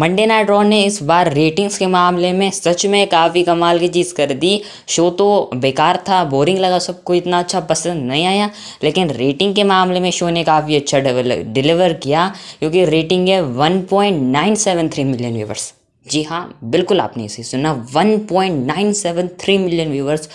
Monday night raw ने इस बार ratings के मामले में सच में काफ़ी कमाल की चीज़ कर दी शो तो बेकार था बोरिंग लगा सबको इतना अच्छा पसंद नहीं आया लेकिन रेटिंग के मामले में शो ने काफ़ी अच्छा डिलीवर किया क्योंकि रेटिंग है 1.973 मिलियन व्यूवर्स जी हाँ बिल्कुल आपने इसे सुना 1.973 मिलियन व्यूवर्स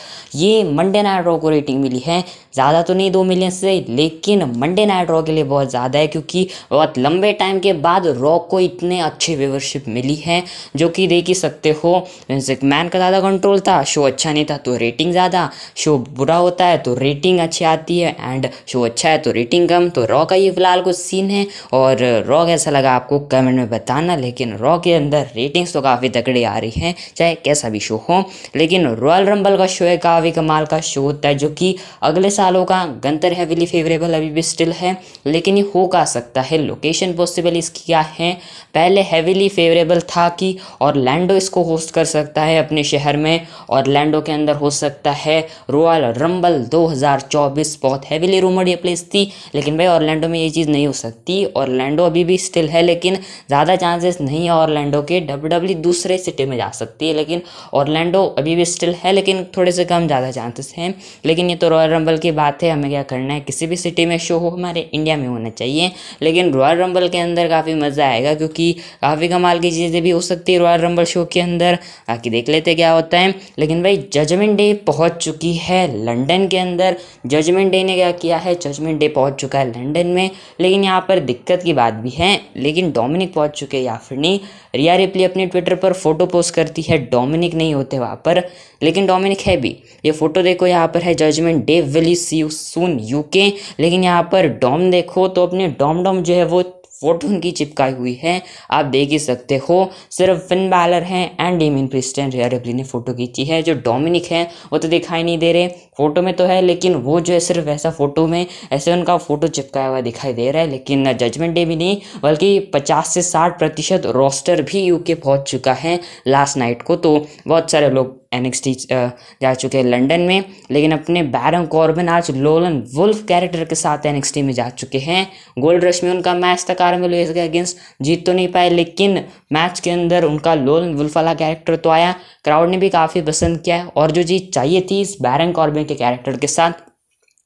ये मंडे नाइट रॉ को रेटिंग मिली है ज़्यादा तो नहीं दो मिलियन से लेकिन मंडे नाइट रॉ के लिए बहुत ज़्यादा है क्योंकि बहुत लंबे टाइम के बाद रॉ को इतने अच्छे व्यवरशिप मिली है जो कि देख ही सकते हो मैन का ज़्यादा कंट्रोल था शो अच्छा नहीं था तो रेटिंग ज़्यादा शो बुरा होता है तो रेटिंग अच्छी आती है एंड शो अच्छा है तो रेटिंग कम तो रॉ का ये फिलहाल कुछ सीन है और रॉ कैसा लगा आपको कमेंट में बताना लेकिन रॉ के अंदर रेटिंग्स तो काफ़ी तगड़ी आ रही हैं चाहे कैसा भी शो हो लेकिन रॉयल रंबल का शो है काफ़ी कमाल का शो होता है जो कि अगले साल सालों का गंतर हैविली फेवरेबल अभी भी स्टिल है लेकिन ये हो का सकता है लोकेशन पॉसिबल इसकी क्या है पहले हैविली फेवरेबल था कि और लैंडो इसको होस्ट कर सकता है अपने शहर में और लैंडो के अंदर हो सकता है रोयल रंबल 2024 बहुत हैविली रूमर्ड ये प्लेस थी लेकिन भाई ऑरलैंडो में ये चीज़ नहीं हो सकती ऑरलैंडो अभी भी स्टिल है लेकिन ज़्यादा चांसेस नहीं है ऑरलैंडो के डब्ल्यू e दूसरे सिटी में जा सकती है लेकिन ऑरलैंडो अभी भी स्टिल है लेकिन थोड़े से कम ज़्यादा चांसेस हैं लेकिन ये तो रॉयल रंबल के बात है हमें क्या करना है किसी भी सिटी में शो हो हमारे इंडिया में होना चाहिए लेकिन रॉयल रंबल के अंदर काफ़ी मज़ा आएगा क्योंकि काफ़ी कमाल की चीज़ें भी हो सकती है रॉयल रंबल शो के अंदर बाकी देख लेते क्या होता है लेकिन भाई जजमेंट डे पहुँच चुकी है लंडन के अंदर जजमेंट डे ने क्या किया है जजमेंट डे पहुँच चुका है लंडन में लेकिन यहाँ पर दिक्कत की बात भी है लेकिन डोमिनिक पहुँच चुके या फिर नहीं रिया रिप्ली अपने ट्विटर पर फोटो पोस्ट करती है डोमिनिक नहीं होते वहाँ पर लेकिन डोमिनिक है भी ये फोटो देखो यहाँ पर है Judgment Day will see you soon U K लेकिन यहाँ पर डॉम देखो तो अपने डॉम डॉम जो है वो फोटो की चिपकाई हुई है आप देख ही सकते हो सिर्फ फिन बैलर है and Damian Priest and Rhea Ripley ने फोटो खींची है जो डोमिनिक है वो तो दिखाई नहीं दे रहे फोटो में तो है लेकिन वो जो है सिर्फ ऐसा फोटो में ऐसे उनका फोटो चिपकाया हुआ दिखाई दे रहा है लेकिन जजमेंट डे भी नहीं बल्कि 50 से 60 प्रतिशत रोस्टर भी यूके पहुंच चुका है लास्ट नाइट को तो बहुत सारे लोग एनएक्सटी जा चुके हैं लंदन में लेकिन अपने बैरन कॉर्बन आज लोलन वुल्फ कैरेक्टर के साथ एनएक्सटी में जा चुके हैं गोल्ड रश में उनका मैच था कारमेल के अगेंस्ट जीत तो नहीं पाए लेकिन मैच के अंदर उनका लोलन वुल्फ वाला कैरेक्टर तो आया क्राउड ने भी काफ़ी पसंद किया और जो चीज़ चाहिए थी इस बैरन कॉर्बन के कैरेक्टर के साथ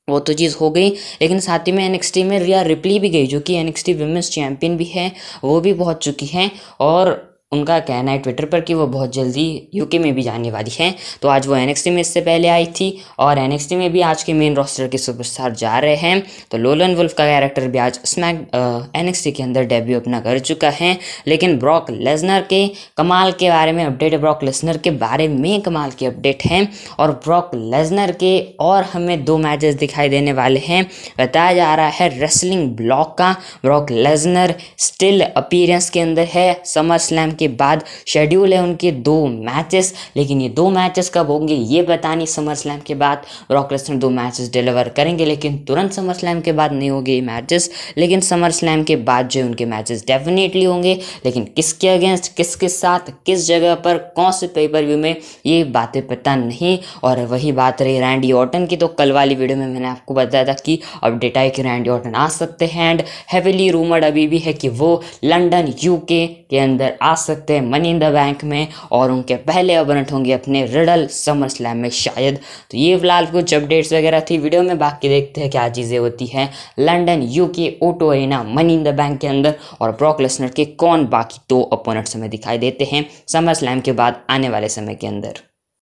वो तो चीज़ हो गई लेकिन साथ ही में एनएक्सटी में रिया रिप्ली भी गई जो कि एनएक्सटी वुमेंस चैम्पियन भी है वो भी पहुंच चुकी हैं और उनका कहना है ट्विटर पर कि वो बहुत जल्दी यूके में भी जाने वाली हैं तो आज वो एन में इससे पहले आई थी और एन में भी आज के मेन रोस्टर के सुपरस्टार जा रहे हैं तो लोलन वुल्फ का कैरेक्टर भी आज स्मैक एन uh, के अंदर डेब्यू अपना कर चुका है लेकिन ब्रॉक लेजनर के कमाल के बारे में अपडेट है ब्रॉक लेजनर के बारे में कमाल की अपडेट है और ब्रॉक लेजनर के और हमें दो मैचेस दिखाई देने वाले हैं बताया जा रहा है रेसलिंग ब्लॉक का ब्रॉक लेजनर स्टिल अपीरेंस के अंदर है समर स्लैम के बाद शेड्यूल है उनके दो मैचेस लेकिन ये दो मैचेस कब होंगे ये पता नहीं समर स्लैम के बाद रॉक लेसनर दो मैचेस डिलीवर करेंगे लेकिन तुरंत समर स्लैम के बाद नहीं होंगे ये मैचेस लेकिन समर स्लैम के बाद जो उनके मैचेस डेफिनेटली होंगे लेकिन किसके अगेंस्ट किसके साथ किस जगह पर कौन से पेपर व्यू में ये बातें पता नहीं और वही बात रही रैंडी ऑटन की तो कल वाली वीडियो में मैंने आपको बताया था कि अपडेट आई कि रैंडी ऑटन आ सकते हैं एंड हैवीली रूमर्ड अभी भी है कि वो लंडन यूके के अंदर आ सकते सकते हैं मनी इन द बैंक में और उनके पहले ओपोनेंट होंगे अपने रिडल समर स्लैम में शायद तो ये फिलहाल कुछ अपडेट्स वगैरह थी वीडियो में बाकी देखते हैं क्या चीज़ें होती हैं लंडन यूके ओटो एना मनी इन द बैंक के अंदर और ब्रॉक के कौन बाकी दो तो ओपोनेंट्स हमें दिखाई देते हैं समर स्लैम के बाद आने वाले समय के अंदर